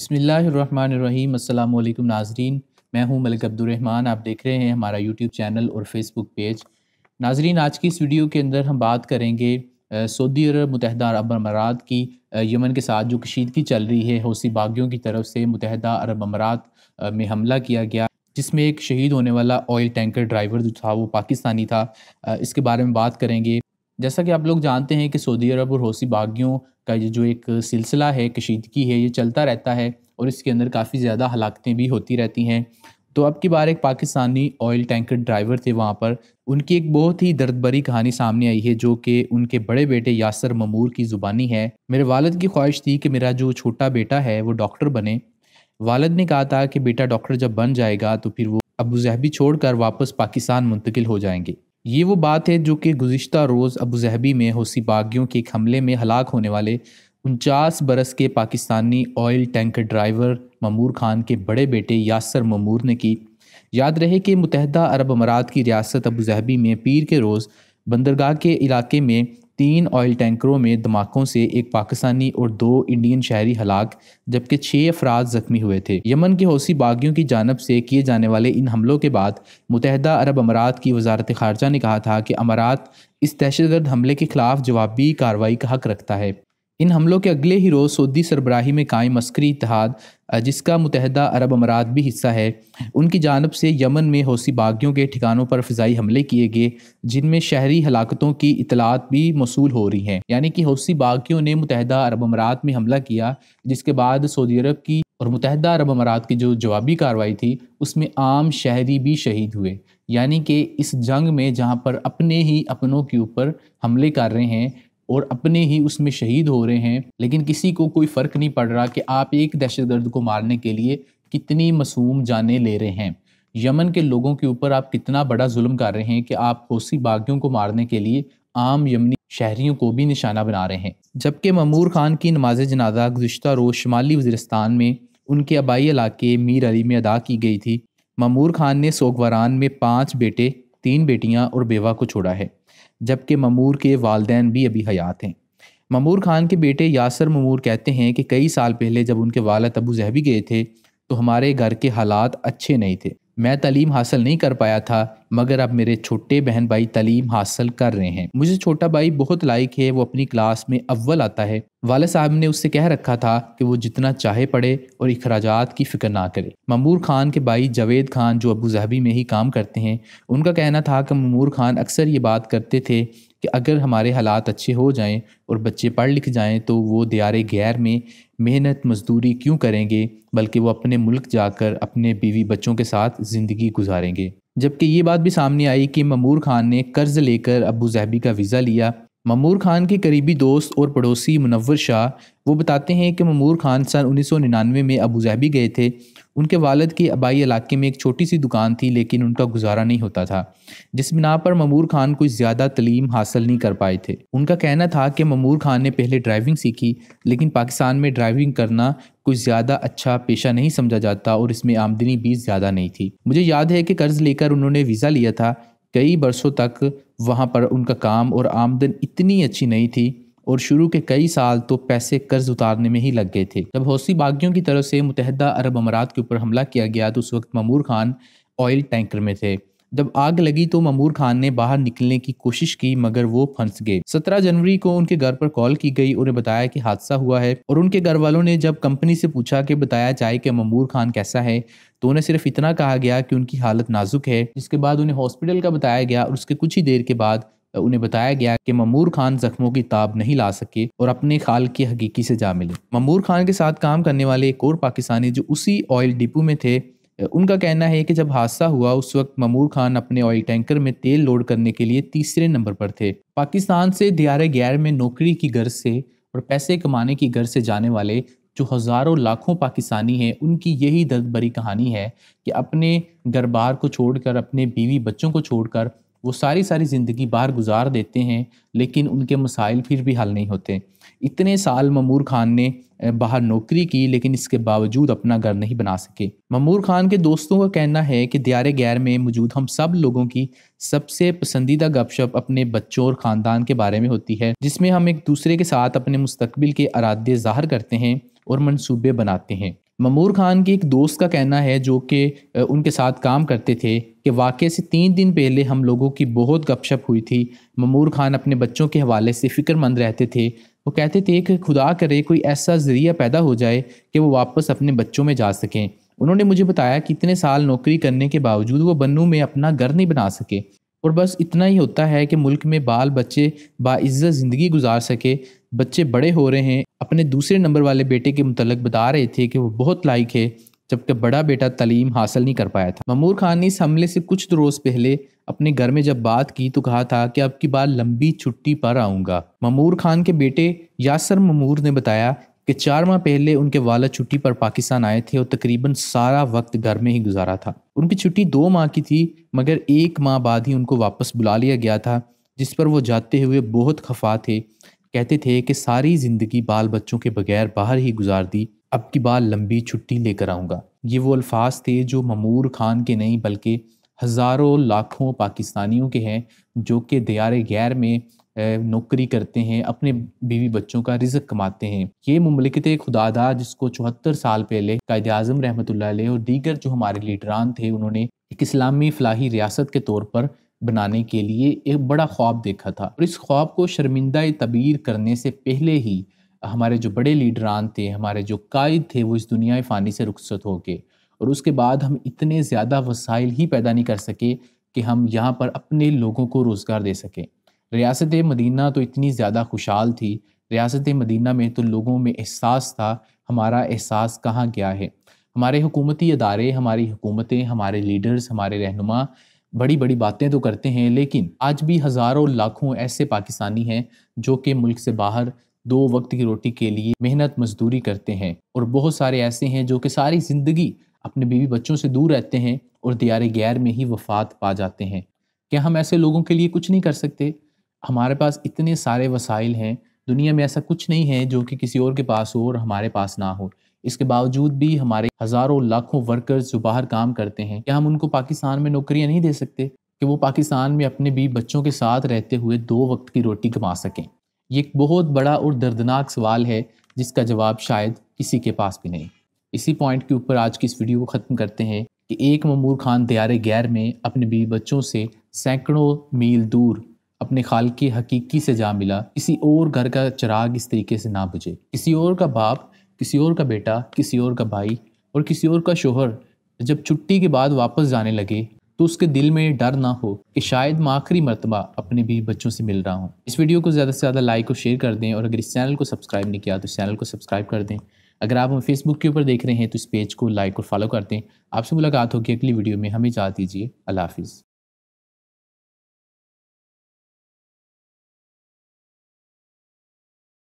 बसमीम् अल्लाम नाजरीन मैं हूं मलिक अब्दुलरहमान आप देख रहे हैं हमारा यूट्यूब चैनल और फेसबुक पेज नाजरीन आज की इस वीडियो के अंदर हम बात करेंगे सऊदी अरब मतहद अरब अमारात की यमन के साथ जो कशीदगी चल रही है हौसी बागियों की तरफ से मुतहद अरब अमारात में हमला किया गया जिसमें एक शहीद होने वाला ऑयल टैंकर ड्राइवर जो था वो पाकिस्तानी था इसके बारे में बात करेंगे जैसा कि आप लोग जानते हैं कि सऊदी अरब और हौसी बागियों का ये जो एक सिलसिला है कशीदगी है ये चलता रहता है और इसके अंदर काफ़ी ज़्यादा हलाकतें भी होती रहती हैं तो अब की बार एक पाकिस्तानी ऑयल टैंकर ड्राइवर थे वहाँ पर उनकी एक बहुत ही दर्द भरी कहानी सामने आई है जो कि उनके बड़े बेटे यासर ममूर की ज़ुबानी है मेरे वालद की ख्वाहिश थी कि मेरा जो छोटा बेटा है वो डॉक्टर बने वालद ने कहा था कि बेटा डॉक्टर जब बन जाएगा तो फिर वो अबू जहबी छोड़कर वापस पाकिस्तान मुंतकिल हो जाएंगे ये वो बात है जो कि गुज्त रोज़ अबू जहबी में हौसी बागियों के एक हमले में हलाक होने वाले उनचास बरस के Pakistani oil tanker driver Mamoor Khan के बड़े बेटे यासर ममूर ने की याद रहे कि मुतहदा अरब अमारात की रियासत अबू जहबी में पीर के रोज़ बंदरगाह के इलाके में तीन ऑयल टैंकरों में धमाकों से एक पाकिस्तानी और दो इंडियन शहरी हलाक जबकि छः अफराद जख्मी हुए थे यमन के हौसी बागियों की जानब से किए जाने वाले इन हमलों के बाद मुतहदा अरब अमारात की वजारत खारजा ने कहा था कि अमारात इस दहशतगर्द हमले के खिलाफ जवाबी कार्रवाई का हक रखता है इन हमलों के अगले ही रोज़ सऊदी सरबराही में कायम अस्करी इतिहाद जिसका मुतहदा अरब अमारात भी हिस्सा है उनकी जानब से यमन में हौसी बागियों के ठिकानों पर फ़जाई हमले किए गए जिनमें शहरी हलाकतों की इतलात भी मौसू हो रही हैं यानी कि हौसी बागियों ने मुतहदा अरब अमारात में हमला किया जिसके बाद सऊदी अरब की और मुतहदा अरब अमारात की जो जवाबी कार्रवाई थी उसमें आम शहरी भी शहीद हुए यानी कि इस जंग में जहाँ पर अपने ही अपनों के ऊपर हमले कर रहे हैं और अपने ही उसमें शहीद हो रहे हैं लेकिन किसी को कोई फ़र्क नहीं पड़ रहा कि आप एक दहशतगर्द को मारने के लिए कितनी मासूम जाने ले रहे हैं यमन के लोगों के ऊपर आप कितना बड़ा जुल्म कर रहे हैं कि आप हौसी बागियों को मारने के लिए आम यमनी शहरीों को भी निशाना बना रहे हैं जबकि ममूर खान की नमाज जनाजा गुज्त रोज़ शुमाली वजरस्तान में उनके आबाई इलाके मीर अली में अदा की गई थी ममूर खान ने सोगवरान में पाँच बेटे तीन बेटियां और बेवा को छोड़ा है जबकि ममूर के वालदेन भी अभी हयात हैं ममूर खान के बेटे यासर ममूर कहते हैं कि कई साल पहले जब उनके वालद अबू जहबी गए थे तो हमारे घर के हालात अच्छे नहीं थे मैं तलीम हासिल नहीं कर पाया था मगर अब मेरे छोटे बहन भाई तलीम हासिल कर रहे हैं मुझे छोटा भाई बहुत लायक है वो अपनी क्लास में अव्वल आता है वाले साहब ने उससे कह रखा था कि वो जितना चाहे पढ़े और अखराज की फ़िक्र ना करे ममूर खान के भाई जावेद खान जो अबू जहबी में ही काम करते हैं उनका कहना था कि ममूर खान अक्सर ये बात करते थे कि अगर हमारे हालात अच्छे हो जाएं और बच्चे पढ़ लिख जाएं तो वो दियार गैर में मेहनत मजदूरी क्यों करेंगे बल्कि वो अपने मुल्क जाकर अपने बीवी बच्चों के साथ ज़िंदगी गुजारेंगे जबकि ये बात भी सामने आई कि ममूर खान ने कर्ज लेकर अबू जहबी का वीज़ा लिया ममूर खान के करीबी दोस्त और पड़ोसी मुनवर शाह वो बताते हैं कि ममूर खान सन 1999 में अबू जहबी गए थे उनके वालद की आबाई इलाके में एक छोटी सी दुकान थी लेकिन उनका गुजारा नहीं होता था जिस बिना पर ममूर खान कुछ ज़्यादा तलीम हासिल नहीं कर पाए थे उनका कहना था कि ममूर खान ने पहले ड्राइविंग सीखी लेकिन पाकिस्तान में ड्राइविंग करना कुछ ज़्यादा अच्छा पेशा नहीं समझा जाता और इसमें आमदनी भी ज़्यादा नहीं थी मुझे याद है कि कर्ज़ लेकर उन्होंने वीज़ा लिया था कई बरसों तक वहाँ पर उनका काम और आमदन इतनी अच्छी नहीं थी और शुरू के कई साल तो पैसे कर्ज उतारने में ही लग गए थे जब हौसी बागियों की तरफ से मुतहदा अरब अमारात के ऊपर हमला किया गया तो उस वक्त ममूर खान ऑयल टैंकर में थे जब आग लगी तो ममूर खान ने बाहर निकलने की कोशिश की मगर वो फंस गए 17 जनवरी को उनके घर पर कॉल की गई उन्हें बताया कि हादसा हुआ है और उनके घर वालों ने जब कंपनी से पूछा कि बताया जाए कि ममूर खान कैसा है तो उन्हें सिर्फ इतना कहा गया कि उनकी हालत नाजुक है जिसके बाद उन्हें हॉस्पिटल का बताया गया और उसके कुछ ही देर के बाद तो उन्हें बताया गया कि ममूर खान जख्मों की ताब नहीं ला सके और अपने खाल की हकीकी से जा मिले ममूर खान के साथ काम करने वाले एक और पाकिस्तानी जो उसी ऑयल डिपो में थे उनका कहना है कि जब हादसा हुआ उस वक्त ममूर खान अपने ऑयल टैंकर में तेल लोड करने के लिए तीसरे नंबर पर थे पाकिस्तान से दियार गैर में नौकरी की गर्ज से और पैसे कमाने की गर्ज से जाने वाले जो हज़ारों लाखों पाकिस्तानी हैं उनकी यही दर्द भरी कहानी है कि अपने घर बार को छोड़कर अपने बीवी बच्चों को छोड़कर वो सारी सारी ज़िंदगी बाहर गुजार देते हैं लेकिन उनके मसाइल फिर भी हल नहीं होते इतने साल ममूर खान ने बाहर नौकरी की लेकिन इसके बावजूद अपना घर नहीं बना सके ममूर खान के दोस्तों का कहना है कि दियार गैर में मौजूद हम सब लोगों की सबसे पसंदीदा गपशप अपने बच्चों और ख़ानदान के बारे में होती है जिसमें हम एक दूसरे के साथ अपने मुस्तबिल के अरादे ज़ाहर करते हैं और मनसूबे बनाते हैं ममूर खान के एक दोस्त का कहना है जो कि उनके साथ काम करते थे कि वाक़े से तीन दिन पहले हम लोगों की बहुत गपशप हुई थी ममूर खान अपने बच्चों के हवाले से फ़िक्रमंद रहते थे वो कहते थे कि खुदा करे कोई ऐसा ज़रिया पैदा हो जाए कि वो वापस अपने बच्चों में जा सकें उन्होंने मुझे बताया कि इतने साल नौकरी करने के बावजूद वो बन्नू में अपना घर नहीं बना सके और बस इतना ही होता है कि मुल्क में बाल बच्चे बाइज़्ज़त ज़िंदगी गुजार सके बच्चे बड़े हो रहे हैं अपने दूसरे नंबर वाले बेटे के मुतलक बता रहे थे कि वो बहुत लाइक है जबकि बड़ा बेटा तलीम हासिल नहीं कर पाया था ममूर खान ने इस हमले से कुछ रोज़ पहले अपने घर में जब बात की तो कहा था कि अब की बार लंबी छुट्टी पर आऊँगा ममूर खान के बेटे यासर ममूर ने बताया कि चार माह पहले उनके वाला छुट्टी पर पाकिस्तान आए थे और तकरीबन सारा वक्त घर में ही गुजारा था उनकी छुट्टी दो माह की थी मगर एक माह बाद ही उनको वापस बुला लिया गया था जिस पर वो जाते हुए बहुत खफा थे कहते थे कि सारी ज़िंदगी बाल बच्चों के बगैर बाहर ही गुजार दी अब की बार लंबी छुट्टी लेकर आऊँगा ये वो अल्फाज थे जो ममूर खान के नहीं बल्कि हज़ारों लाखों पाकिस्तानियों के हैं जो कि दियार गैर में नौकरी करते हैं अपने बीवी बच्चों का रिजक कमाते हैं ये ममलिकत खुदादा जिसको चौहत्तर साल पहले कायद अजम रहमत और दीगर जो हमारे लीडरान थे उन्होंने एक इस्लामी फलाही रियासत के तौर पर बनाने के लिए एक बड़ा ख्वाब देखा था और इस ख्वाब को शर्मिंदा तबीर करने से पहले ही हमारे जो बड़े लीडरान थे हमारे जो कायद थे वो इस दुनिया फ़ानी से रुखसत हो गए और उसके बाद हम इतने ज़्यादा वसाइल ही पैदा नहीं कर सके कि हम यहाँ पर अपने लोगों को रोज़गार दे सकें रियासत मदीना तो इतनी ज़्यादा खुशहाल थी रियासत मदीना में तो लोगों में एहसास था हमारा एहसास कहाँ गया है हमारे हुकूमती अदारे हमारी हुकूमतें हमारे लीडर्स हमारे रहनुमा बड़ी बड़ी बातें तो करते हैं लेकिन आज भी हज़ारों लाखों ऐसे पाकिस्तानी हैं जो कि मुल्क से बाहर दो वक्त की रोटी के लिए मेहनत मजदूरी करते हैं और बहुत सारे ऐसे हैं जो कि सारी ज़िंदगी अपने बीवी बच्चों से दूर रहते हैं और दियार गैर में ही वफात पा जाते हैं क्या हम ऐसे लोगों के लिए कुछ नहीं कर सकते हमारे पास इतने सारे वसाइल हैं दुनिया में ऐसा कुछ नहीं है जो कि किसी और के पास हो और हमारे पास ना हो इसके बावजूद भी हमारे हजारों लाखों वर्कर्स जो बाहर काम करते हैं क्या हम उनको पाकिस्तान में नौकरियां नहीं दे सकते कि वो पाकिस्तान में अपने भी बच्चों के साथ रहते हुए दो वक्त की रोटी कमा सकें ये एक बहुत बड़ा और दर्दनाक सवाल है जिसका जवाब शायद किसी के पास भी नहीं इसी पॉइंट के ऊपर आज की इस वीडियो को ख़त्म करते हैं कि एक ममूर खान दियार गैर में अपने बीवी बच्चों से सैकड़ों मील दूर अपने खाल की हकीकी से जा मिला किसी और घर का चिराग इस तरीके से ना बुझे किसी और का बाप किसी और का बेटा किसी और का भाई और किसी और का शोहर जब छुट्टी के बाद वापस जाने लगे तो उसके दिल में डर ना हो कि शायद मैं आखिरी मरतबा अपने भी बच्चों से मिल रहा हूँ इस वीडियो को ज़्यादा से ज़्यादा लाइक और शेयर कर दें और अगर इस चैनल को सब्सक्राइब नहीं किया तो इस चैनल को सब्सक्राइब कर दें अगर आप हम फेसबुक के ऊपर देख रहे हैं तो इस पेज को लाइक और फॉलो कर दें आपसे मुलाकात होगी अगली वीडियो में हमें जा दीजिए अल्लाह हाफिज़